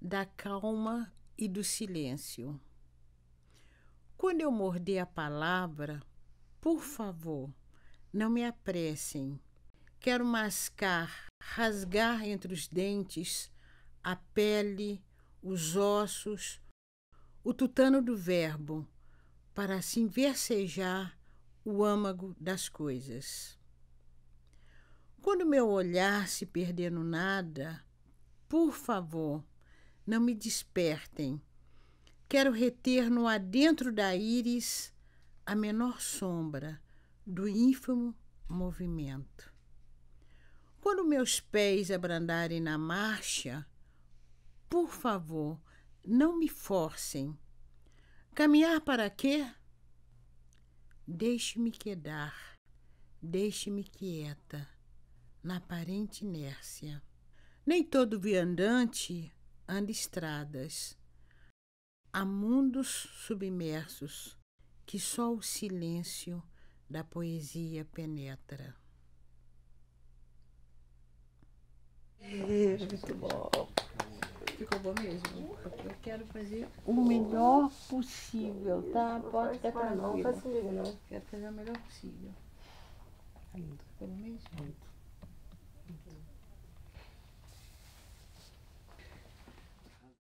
da calma e do silêncio. Quando eu morder a palavra, por favor, não me apressem. Quero mascar, rasgar entre os dentes a pele, os ossos, o tutano do verbo, para assim versejar o âmago das coisas. Quando meu olhar se perder no nada, por favor, não me despertem. Quero reter no adentro da íris a menor sombra do ínfimo movimento. Quando meus pés abrandarem na marcha, por favor, não me forcem. Caminhar para quê? Deixe-me quedar, deixe-me quieta, na aparente inércia. Nem todo viandante anda estradas. Há mundos submersos que só o silêncio da poesia penetra. É, muito bom. Ficou bom mesmo. Eu quero fazer o melhor possível, tá? Pode ficar tranquilo. Não, não, não. Quero fazer o melhor possível. Ficou bom mesmo? Muito.